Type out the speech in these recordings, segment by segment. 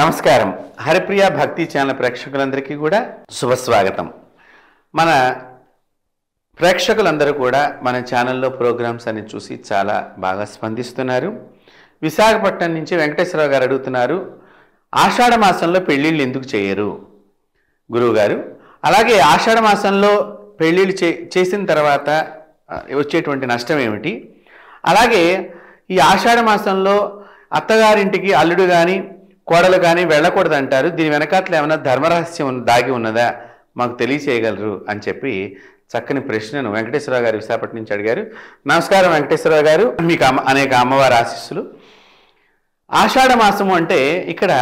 నమస్కారం హరిప్రియ భక్తి ఛానల్ ప్రేక్షకులందరికీ కూడా శుభస్వాగతం మన ప్రేక్షకులందరూ కూడా మన ఛానల్లో ప్రోగ్రామ్స్ అని చూసి చాలా బాగా స్పందిస్తున్నారు విశాఖపట్నం నుంచి వెంకటేశ్వరరావు గారు అడుగుతున్నారు ఆషాఢ మాసంలో పెళ్ళిళ్ళు ఎందుకు చేయరు గురువుగారు అలాగే ఆషాఢ మాసంలో పెళ్ళిళ్ళు చే చేసిన తర్వాత వచ్చేటువంటి నష్టం ఏమిటి అలాగే ఈ ఆషాఢ మాసంలో అత్తగారింటికి అల్లుడు కానీ కోడలు కానీ వెళ్ళకూడదు అంటారు దీని వెనకాతలు ఏమైనా ధర్మరహస్యం దాగి ఉన్నదా మాకు తెలియచేయగలరు అని చెప్పి చక్కని ప్రశ్నను వెంకటేశ్వరరావు గారు విశాఖపట్నం నుంచి అడిగారు నమస్కారం వెంకటేశ్వరరావు గారు మీకు అమ్మ అనేక అమ్మవారి ఆశీస్సులు ఆషాఢ మాసము అంటే ఇక్కడ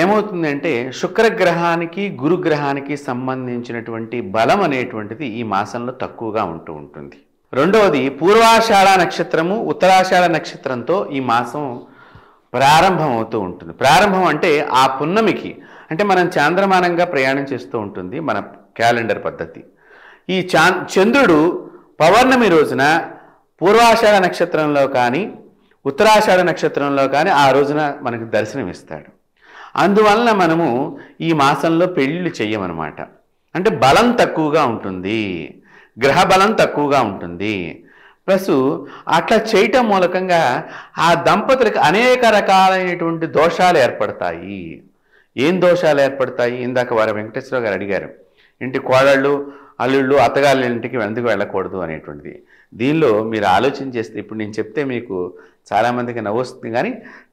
ఏమవుతుందంటే శుక్రగ్రహానికి గురుగ్రహానికి సంబంధించినటువంటి బలం అనేటువంటిది ఈ మాసంలో తక్కువగా ఉంటూ ఉంటుంది రెండవది పూర్వాషాఢ నక్షత్రము ఉత్తరాషాఢ నక్షత్రంతో ఈ మాసం ప్రారంభం అవుతూ ఉంటుంది ప్రారంభం అంటే ఆ పున్నమికి అంటే మనం చాంద్రమానంగా ప్రయాణం చేస్తూ ఉంటుంది మన క్యాలెండర్ పద్ధతి ఈ చా చంద్రుడు పౌర్ణమి రోజున పూర్వాషాఢ నక్షత్రంలో కానీ ఉత్తరాషాఢ నక్షత్రంలో కానీ ఆ రోజున మనకు దర్శనమిస్తాడు అందువలన మనము ఈ మాసంలో పెళ్ళిళ్ళు చెయ్యమన్నమాట అంటే బలం తక్కువగా ఉంటుంది గ్రహ బలం తక్కువగా ఉంటుంది ప్లస్ అట్లా చేయటం మూలకంగా ఆ దంపతులకు అనేక రకాలైనటువంటి దోషాలు ఏర్పడతాయి ఏం దోషాలు ఏర్పడతాయి ఇందాక వారు వెంకటేశ్వర గారు అడిగారు ఇంటి కోడళ్ళు అల్లుళ్ళు అత్తగాళ్ళ ఇంటికి ఎందుకు వెళ్ళకూడదు అనేటువంటిది దీనిలో మీరు ఆలోచన చేస్తే ఇప్పుడు నేను చెప్తే మీకు చాలామందికి వస్తుంది కానీ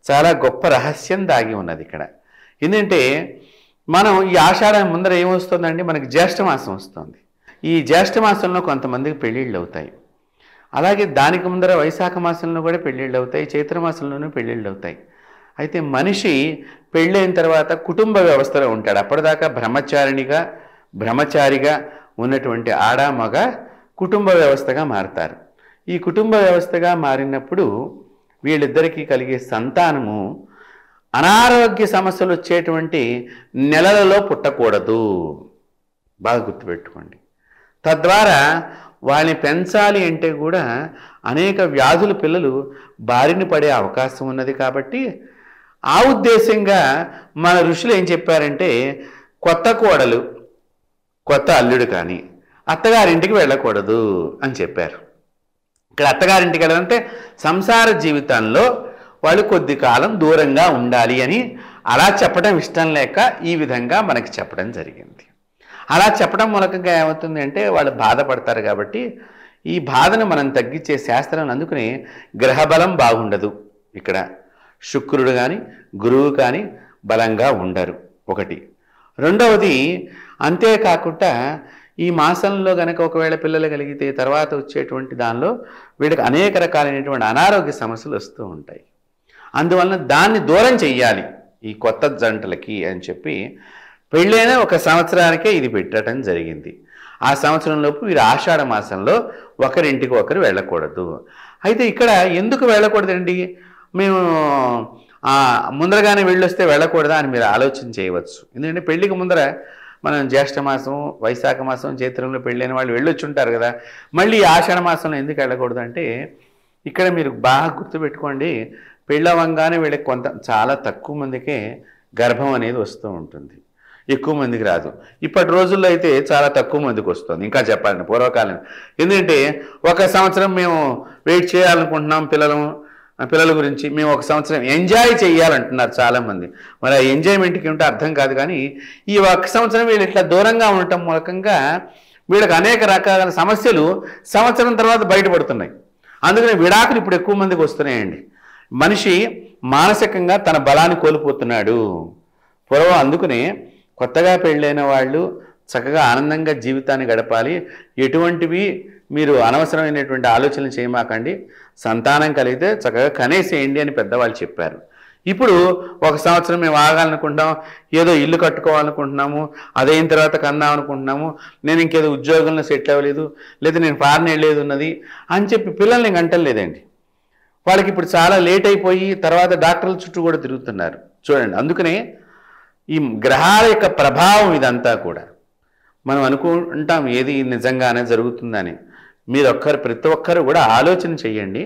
చాలా గొప్ప రహస్యం దాగి ఉన్నది ఇక్కడ ఎందుకంటే మనం ఈ ఆషాఢం ముందర ఏమొస్తుందండి మనకి జ్యేష్ఠమాసం వస్తుంది ఈ జ్యేష్ఠమాసంలో కొంతమందికి పెళ్ళిళ్ళు అవుతాయి అలాగే దానికి ముందర వైశాఖ మాసంలో కూడా పెళ్ళిళ్ళు అవుతాయి చైత్రమాసంలోనూ పెళ్ళిళ్ళు అవుతాయి అయితే మనిషి పెళ్ళైన తర్వాత కుటుంబ వ్యవస్థలో ఉంటాడు అప్పటిదాకా బ్రహ్మచారిణిగా బ్రహ్మచారిగా ఉన్నటువంటి ఆడ మగ కుటుంబ వ్యవస్థగా మారుతారు ఈ కుటుంబ వ్యవస్థగా మారినప్పుడు వీళ్ళిద్దరికీ కలిగే సంతానము అనారోగ్య సమస్యలు వచ్చేటువంటి నెలలలో పుట్టకూడదు బాగా గుర్తుపెట్టుకోండి తద్వారా వాళ్ళని పెంచాలి అంటే కూడా అనేక వ్యాధులు పిల్లలు బారిన పడే అవకాశం ఉన్నది కాబట్టి ఆ ఉద్దేశంగా మన ఋషులు ఏం చెప్పారంటే కొత్త కోడలు కొత్త అల్లుడు కానీ అత్తగారింటికి వెళ్ళకూడదు అని చెప్పారు ఇక్కడ అత్తగారింటికి వెళ్ళాలంటే సంసార జీవితంలో వాళ్ళు కొద్ది కాలం దూరంగా ఉండాలి అని అలా చెప్పడం ఇష్టం లేక ఈ విధంగా మనకి చెప్పడం జరిగింది అలా చెప్పడం మూలకంగా ఏమవుతుంది అంటే వాళ్ళు బాధపడతారు కాబట్టి ఈ బాధను మనం తగ్గించే శాస్త్రం అందుకుని గ్రహబలం బాగుండదు ఇక్కడ శుక్రుడు కానీ గురువు కానీ బలంగా ఉండరు ఒకటి రెండవది అంతేకాకుండా ఈ మాసంలో కనుక ఒకవేళ పిల్లలు కలిగితే తర్వాత వచ్చేటువంటి దానిలో వీడికి అనేక రకాలైనటువంటి అనారోగ్య సమస్యలు వస్తూ ఉంటాయి అందువలన దాన్ని దూరం చెయ్యాలి ఈ కొత్త జంటలకి అని చెప్పి పెళ్ళైన ఒక సంవత్సరానికే ఇది పెట్టడం జరిగింది ఆ సంవత్సరంలోపు వీరు ఆషాఢ మాసంలో ఒకరింటికి ఒకరు వెళ్ళకూడదు అయితే ఇక్కడ ఎందుకు వెళ్ళకూడదండి మేము ముందరగానే వెళ్ళొస్తే వెళ్ళకూడదా అని మీరు ఆలోచన చేయవచ్చు ఎందుకంటే పెళ్లికి ముందర మనం జ్యేష్ఠ మాసం వైశాఖ మాసం చైత్రంలో పెళ్ళైన వాళ్ళు వెళ్ళొచ్చుంటారు కదా మళ్ళీ ఆషాఢ మాసంలో ఎందుకు వెళ్ళకూడదు అంటే ఇక్కడ మీరు బాగా గుర్తుపెట్టుకోండి పెళ్ళవంగానే వీళ్ళకి కొంత చాలా తక్కువ మందికే గర్భం అనేది వస్తూ ఉంటుంది ఎక్కువ మందికి రాదు ఇప్పటి రోజుల్లో అయితే చాలా తక్కువ మందికి వస్తుంది ఇంకా చెప్పాలండి పూర్వకాలం ఎందుకంటే ఒక సంవత్సరం మేము వెయిట్ చేయాలనుకుంటున్నాం పిల్లలు పిల్లల గురించి మేము ఒక సంవత్సరం ఎంజాయ్ చేయాలంటున్నారు చాలామంది మరి ఆ ఎంజాయ్మెంట్కి ఏమిటో అర్థం కాదు కానీ ఈ ఒక్క సంవత్సరం వీళ్ళు ఇట్లా దూరంగా ఉండటం మూలకంగా వీళ్ళకి అనేక రకాల సమస్యలు సంవత్సరం తర్వాత బయటపడుతున్నాయి అందుకని విడాకులు ఇప్పుడు ఎక్కువ మందికి వస్తున్నాయండి మనిషి మానసికంగా తన బలాన్ని కోల్పోతున్నాడు పూర్వం అందుకునే కొత్తగా పెళ్ళైన వాళ్ళు చక్కగా ఆనందంగా జీవితాన్ని గడపాలి ఎటువంటివి మీరు అనవసరమైనటువంటి ఆలోచనలు చేయమాకండి సంతానం కలిగితే చక్కగా ఏంటి అని పెద్దవాళ్ళు చెప్పారు ఇప్పుడు ఒక సంవత్సరం మేము ఆగాలనుకుంటాం ఏదో ఇల్లు కట్టుకోవాలనుకుంటున్నాము అదైన తర్వాత కందాం అనుకుంటున్నాము నేను ఇంకేదో ఉద్యోగంలో సెటిల్ అవ్వలేదు లేదా నేను ఫారెన్ వెళ్ళేది ఉన్నది అని చెప్పి పిల్లల్ని గంటలేదండి వాళ్ళకి ఇప్పుడు చాలా లేట్ అయిపోయి తర్వాత డాక్టర్ల చుట్టూ కూడా తిరుగుతున్నారు చూడండి అందుకనే ఈ గ్రహాల యొక్క ప్రభావం ఇదంతా కూడా మనం అనుకుంటాం ఏది నిజంగానే జరుగుతుందని మీరు ఒక్కరు ప్రతి ఒక్కరు కూడా ఆలోచన చేయండి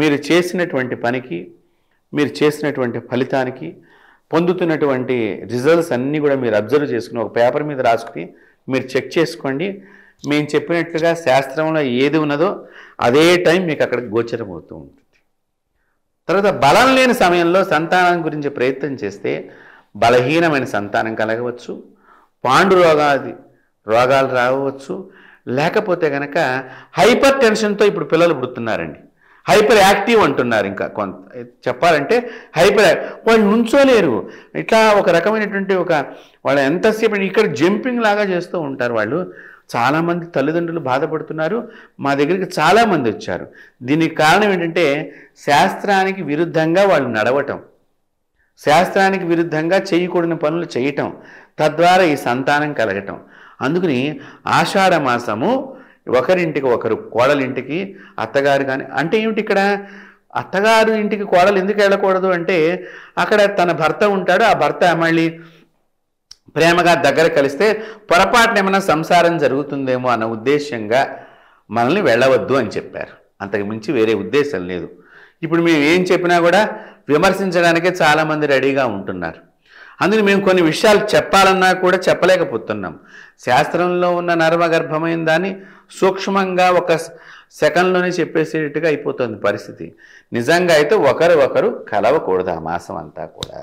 మీరు చేసినటువంటి పనికి మీరు చేసినటువంటి ఫలితానికి పొందుతున్నటువంటి రిజల్ట్స్ అన్నీ కూడా మీరు అబ్జర్వ్ చేసుకుని ఒక పేపర్ మీద రాసుకుని మీరు చెక్ చేసుకోండి మేము చెప్పినట్లుగా శాస్త్రంలో ఏది ఉన్నదో అదే టైం మీకు అక్కడ గోచరం అవుతూ ఉంటుంది తర్వాత బలం లేని సమయంలో సంతానం గురించి ప్రయత్నం చేస్తే బలహీనమైన సంతానం కలగవచ్చు పాండు రోగాది రోగాలు రావచ్చు లేకపోతే కనుక హైపర్ టెన్షన్తో ఇప్పుడు పిల్లలు పుడుతున్నారండి హైపర్ యాక్టివ్ అంటున్నారు ఇంకా కొంత చెప్పాలంటే హైపర్ వాళ్ళు నుంచోలేరు ఇట్లా ఒక రకమైనటువంటి ఒక వాళ్ళు ఎంతసేపు ఇక్కడ జంపింగ్ లాగా చేస్తూ ఉంటారు వాళ్ళు చాలామంది తల్లిదండ్రులు బాధపడుతున్నారు మా దగ్గరికి చాలామంది వచ్చారు దీనికి కారణం ఏంటంటే శాస్త్రానికి విరుద్ధంగా వాళ్ళు నడవటం శాస్త్రానికి విరుద్ధంగా చేయకూడని పనులు చేయటం తద్వారా ఈ సంతానం కలగటం అందుకని ఆషాఢ మాసము ఒకరింటికి ఒకరు కోడలింటికి అత్తగారు కానీ అంటే ఏమిటి ఇక్కడ అత్తగారు ఇంటికి కోడలు ఎందుకు వెళ్ళకూడదు అంటే అక్కడ తన భర్త ఉంటాడు ఆ భర్త మళ్ళీ ప్రేమగా దగ్గర కలిస్తే పొరపాటున ఏమైనా సంసారం జరుగుతుందేమో అన్న ఉద్దేశ్యంగా మనల్ని వెళ్ళవద్దు అని చెప్పారు అంతకుమించి వేరే ఉద్దేశం లేదు ఇప్పుడు మేము ఏం చెప్పినా కూడా విమర్శించడానికి చాలామంది రెడీగా ఉంటున్నారు అందుకని మేము కొన్ని విషయాలు చెప్పాలన్నా కూడా చెప్పలేకపోతున్నాం శాస్త్రంలో ఉన్న నర్మగర్భమైన దాన్ని సూక్ష్మంగా ఒక సెకండ్లోనే చెప్పేసేటట్టుగా అయిపోతుంది పరిస్థితి నిజంగా అయితే ఒకరు ఒకరు కలవకూడదు ఆ మాసం అంతా కూడా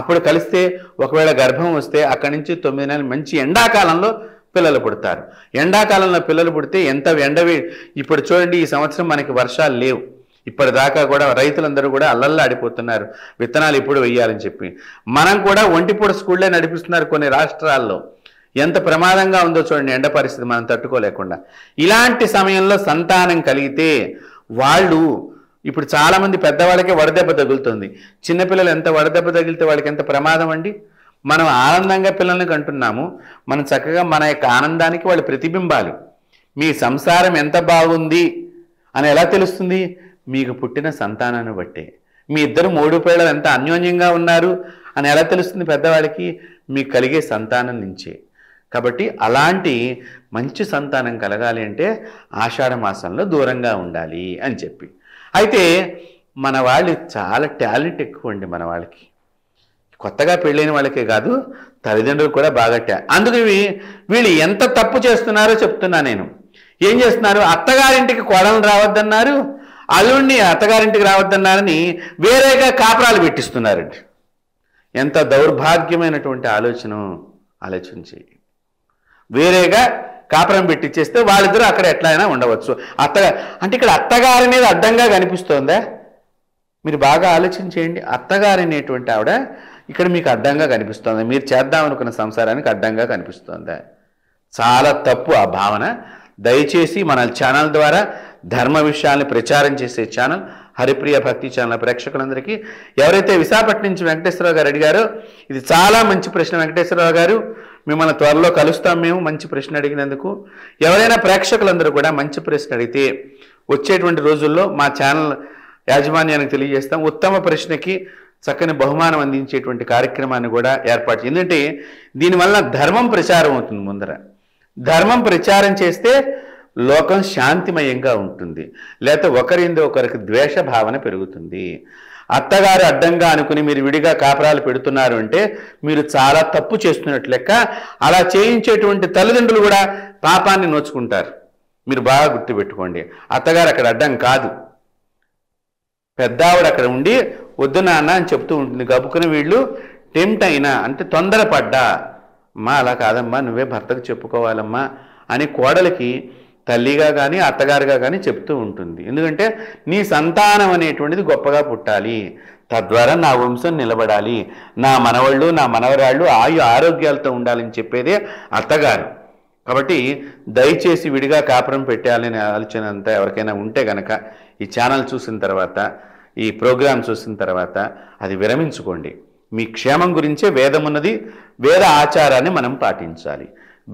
అప్పుడు కలిస్తే ఒకవేళ గర్భం వస్తే అక్కడి నుంచి తొమ్మిది నెలలు మంచి ఎండాకాలంలో పిల్లలు పుడతారు ఎండాకాలంలో పిల్లలు పుడితే ఎంత ఎండవి ఇప్పుడు చూడండి ఈ సంవత్సరం మనకి వర్షాలు లేవు ఇప్పటిదాకా కూడా రైతులందరూ కూడా అల్లల్లా ఆడిపోతున్నారు విత్తనాలు ఇప్పుడు వెయ్యాలని చెప్పి మనం కూడా ఒంటిపూట స్కూళ్ళే నడిపిస్తున్నారు కొన్ని రాష్ట్రాల్లో ఎంత ప్రమాదంగా ఉందో చూడండి ఎండ పరిస్థితి మనం తట్టుకోలేకుండా ఇలాంటి సమయంలో సంతానం కలిగితే వాళ్ళు ఇప్పుడు చాలామంది పెద్దవాళ్ళకే వడదెబ్బ తగులుతుంది చిన్నపిల్లలు ఎంత వడదెబ్బ తగిలితే వాళ్ళకి ఎంత ప్రమాదం అండి మనం ఆనందంగా పిల్లల్ని కంటున్నాము మనం చక్కగా మన యొక్క ఆనందానికి వాళ్ళు ప్రతిబింబాలు మీ సంసారం ఎంత బాగుంది అని ఎలా తెలుస్తుంది మీకు పుట్టిన సంతానాన్ని బట్టే మీ ఇద్దరు మూడు పేళ్ళలు ఎంత అన్యోన్యంగా ఉన్నారు అని ఎలా తెలుస్తుంది పెద్దవాడికి మీకు కలిగే సంతానం నుంచే కాబట్టి అలాంటి మంచి సంతానం కలగాలి అంటే ఆషాఢ మాసంలో దూరంగా ఉండాలి అని చెప్పి అయితే మన వాళ్ళు చాలా టాలెంట్ ఎక్కువ అండి మన వాళ్ళకి కొత్తగా పెళ్ళైన వాళ్ళకే కాదు తల్లిదండ్రులు కూడా బాగా టా అందుకు వీళ్ళు ఎంత తప్పు చేస్తున్నారో చెప్తున్నా నేను ఏం చేస్తున్నారు అత్తగారింటికి కోడలు రావద్దన్నారు అల్లుడిని అత్తగారింటికి రావద్దన్నారని వేరేగా కాపురాలు పెట్టిస్తున్నారండి ఎంత దౌర్భాగ్యమైనటువంటి ఆలోచన ఆలోచన చేయండి వేరేగా కాపురం పెట్టించేస్తే వాళ్ళిద్దరూ అక్కడ ఎట్లయినా ఉండవచ్చు అత్తగా అంటే ఇక్కడ అత్తగారు అనేది అడ్డంగా కనిపిస్తోందా మీరు బాగా ఆలోచన చేయండి అత్తగారు అనేటువంటి ఆవిడ ఇక్కడ మీకు అడ్డంగా కనిపిస్తోంది మీరు చేద్దామనుకున్న సంసారానికి అడ్డంగా కనిపిస్తోందా చాలా తప్పు ఆ భావన దయచేసి మన ఛానల్ ద్వారా ధర్మ విషయాల్ని ప్రచారం చేసే ఛానల్ హరిప్రియ భక్తి ఛానల్ ప్రేక్షకులందరికీ ఎవరైతే విశాఖపట్నం నుంచి వెంకటేశ్వరరావు గారు అడిగారో ఇది చాలా మంచి ప్రశ్న వెంకటేశ్వరరావు గారు మిమ్మల్ని త్వరలో కలుస్తాం మేము మంచి ప్రశ్న అడిగినందుకు ఎవరైనా ప్రేక్షకులందరూ కూడా మంచి ప్రశ్న అడిగితే వచ్చేటువంటి రోజుల్లో మా ఛానల్ యాజమాన్యానికి తెలియజేస్తాం ఉత్తమ ప్రశ్నకి చక్కని బహుమానం అందించేటువంటి కార్యక్రమాన్ని కూడా ఏర్పాటు ఎందుకంటే దీనివల్ల ధర్మం ప్రచారం అవుతుంది ముందర ధర్మం ప్రచారం చేస్తే లోకం శాంతిమయంగా ఉంటుంది లేకపోతే ఒకరింది ఒకరికి ద్వేష భావన పెరుగుతుంది అత్తగారు అడ్డంగా అనుకుని మీరు విడిగా కాపురాలు పెడుతున్నారు అంటే మీరు చాలా తప్పు చేస్తున్నట్లు లెక్క అలా చేయించేటువంటి తల్లిదండ్రులు కూడా పాపాన్ని నోచుకుంటారు మీరు బాగా గుర్తుపెట్టుకోండి అత్తగారు అక్కడ అడ్డం కాదు పెద్దావిడ అక్కడ ఉండి వద్దు నాన్న అని చెప్తూ ఉంటుంది గబుకుని వీళ్ళు టెంప్ట్ అయినా అంటే తొందరపడ్డా అమ్మా అలా కాదమ్మా నువ్వే భర్తకు చెప్పుకోవాలమ్మా అని కోడలికి తల్లిగా కానీ అత్తగారుగా కానీ చెప్తూ ఉంటుంది ఎందుకంటే నీ సంతానం అనేటువంటిది గొప్పగా పుట్టాలి తద్వారా నా వంశం నిలబడాలి నా మనవళ్ళు నా మనవరాళ్ళు ఆయు ఆరోగ్యాలతో ఉండాలని చెప్పేదే అత్తగారు కాబట్టి దయచేసి విడిగా కాపురం పెట్టాలనే ఆలోచన అంతా ఎవరికైనా ఉంటే గనక ఈ ఛానల్ చూసిన తర్వాత ఈ ప్రోగ్రాం చూసిన తర్వాత అది విరమించుకోండి మీ క్షేమం గురించే వేదం ఉన్నది వేద ఆచారాన్ని మనం పాటించాలి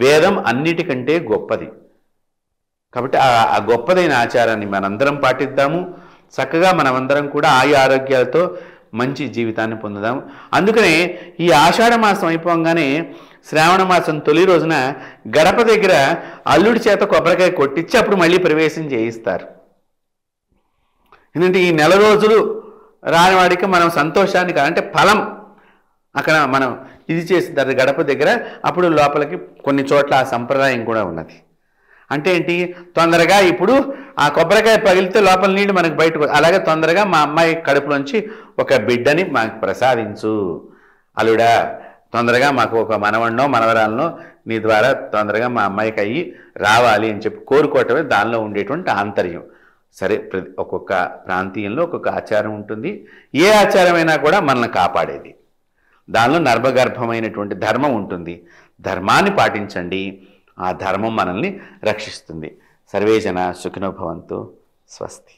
వేదం అన్నిటికంటే గొప్పది కాబట్టి ఆ గొప్పదైన ఆచారాన్ని మనందరం పాటిద్దాము చక్కగా మనమందరం కూడా ఆయు ఆరోగ్యాలతో మంచి జీవితాన్ని పొందుదాము అందుకనే ఈ ఆషాఢ మాసం అయిపోగానే శ్రావణ మాసం తొలి రోజున గడప దగ్గర అల్లుడి చేత కొబ్బరికాయ కొట్టించి అప్పుడు మళ్ళీ ప్రవేశం చేయిస్తారు ఎందుకంటే ఈ నెల రోజులు రానివాడికి మనం సంతోషాన్ని అంటే ఫలం అక్కడ మనం ఇది చేసిన గడప దగ్గర అప్పుడు లోపలికి కొన్ని చోట్ల ఆ సంప్రదాయం కూడా ఉన్నది అంటే ఏంటి తొందరగా ఇప్పుడు ఆ కొబ్బరికాయ పగిలితే లోపల నీళ్ళు మనకు బయటకు అలాగే తొందరగా మా అమ్మాయి కడుపులోంచి ఒక బిడ్డని మాకు ప్రసాదించు అలుడా తొందరగా మాకు ఒక మనవణ్ణో మనవరాలనో నీ ద్వారా తొందరగా మా అమ్మాయికి అయ్యి రావాలి అని చెప్పి కోరుకోవటమే దానిలో ఉండేటువంటి ఆంతర్యం సరే ప్రతి ఒక్కొక్క ప్రాంతీయంలో ఒక్కొక్క ఆచారం ఉంటుంది ఏ ఆచారమైనా కూడా మనల్ని కాపాడేది దానిలో నర్భగర్భమైనటువంటి ధర్మం ఉంటుంది ధర్మాన్ని పాటించండి ఆ ధర్మం మనల్ని రక్షిస్తుంది సర్వేజన సుఖినోభవంతు స్వస్తి